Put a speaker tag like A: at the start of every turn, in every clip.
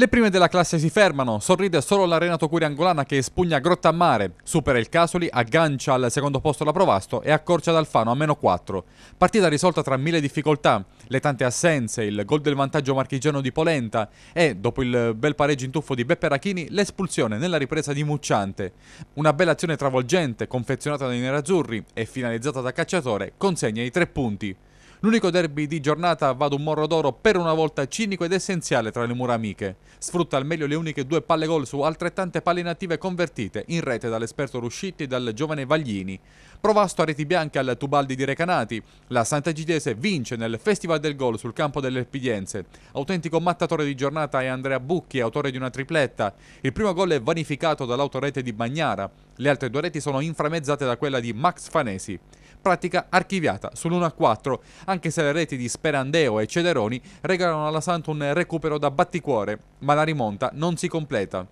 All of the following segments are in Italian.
A: Le prime della classe si fermano, sorride solo la Renato Curia Angolana che espugna Grotta a Mare, supera il Casoli, aggancia al secondo posto la Provasto e accorcia ad Alfano a meno 4. Partita risolta tra mille difficoltà, le tante assenze, il gol del vantaggio marchigiano di Polenta e, dopo il bel pareggio in tuffo di Beppe Rachini, l'espulsione nella ripresa di Mucciante. Una bella azione travolgente, confezionata dai nerazzurri e finalizzata da Cacciatore, consegna i tre punti. L'unico derby di giornata va ad un morro d'oro per una volta cinico ed essenziale tra le mura amiche. Sfrutta al meglio le uniche due palle gol su altrettante palle inattive convertite in rete dall'esperto Ruscitti e dal giovane Vaglini. Provasto a reti bianche al Tubaldi di Recanati, la Santa Sant'Egidiese vince nel Festival del Gol sul campo delle Pidienze. Autentico mattatore di giornata è Andrea Bucchi, autore di una tripletta. Il primo gol è vanificato dall'autorete di Bagnara. Le altre due reti sono inframezzate da quella di Max Fanesi pratica archiviata sull'1-4, anche se le reti di Sperandeo e Cederoni regalano alla Santa un recupero da batticuore, ma la rimonta non si completa.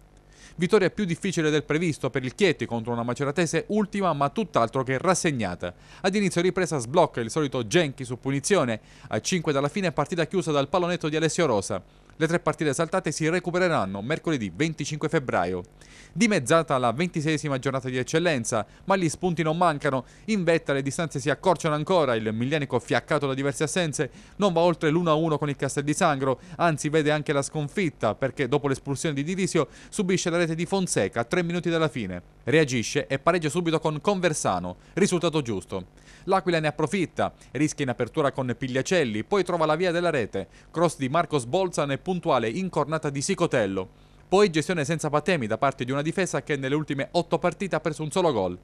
A: Vittoria più difficile del previsto per il Chieti contro una maceratese ultima ma tutt'altro che rassegnata. Ad inizio ripresa sblocca il solito Genchi su punizione, a 5 dalla fine partita chiusa dal pallonetto di Alessio Rosa. Le tre partite saltate si recupereranno mercoledì 25 febbraio. Dimezzata la ventisesima giornata di eccellenza, ma gli spunti non mancano. In vetta le distanze si accorciano ancora, il Miglianico fiaccato da diverse assenze non va oltre l'1-1 con il Castel di Sangro, anzi vede anche la sconfitta perché dopo l'espulsione di Divisio subisce la rete di Fonseca a 3 minuti dalla fine. Reagisce e pareggia subito con Conversano, risultato giusto. L'Aquila ne approfitta, rischia in apertura con Pigliacelli, poi trova la via della rete, cross di Marcos Bolzan e puntuale incornata di Sicotello. Poi gestione senza patemi da parte di una difesa che nelle ultime otto partite ha preso un solo gol.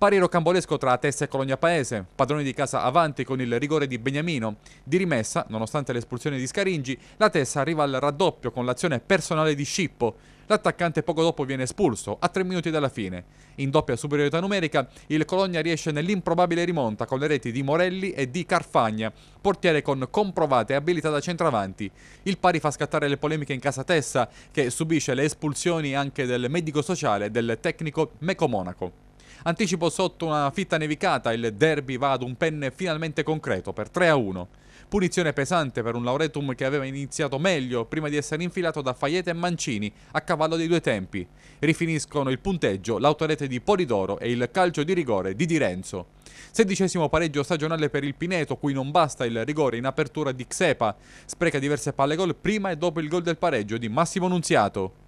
A: Pari rocambolesco tra Tessa e Colonia Paese, padroni di casa avanti con il rigore di Beniamino. Di rimessa, nonostante l'espulsione di Scaringi, la Tessa arriva al raddoppio con l'azione personale di Scippo. L'attaccante poco dopo viene espulso, a tre minuti dalla fine. In doppia superiorità numerica, il Colonia riesce nell'improbabile rimonta con le reti di Morelli e di Carfagna, portiere con comprovate abilità da centravanti. Il pari fa scattare le polemiche in casa Tessa, che subisce le espulsioni anche del medico sociale e del tecnico Meco Monaco. Anticipo sotto una fitta nevicata, il derby va ad un penne finalmente concreto per 3 a 1. Punizione pesante per un Lauretum che aveva iniziato meglio prima di essere infilato da Faiete e Mancini a cavallo dei due tempi. Rifiniscono il punteggio, l'autorete di Polidoro e il calcio di rigore di Di Renzo. Sedicesimo pareggio stagionale per il Pineto, cui non basta il rigore in apertura di Xepa. Spreca diverse palle gol prima e dopo il gol del pareggio di Massimo Nunziato.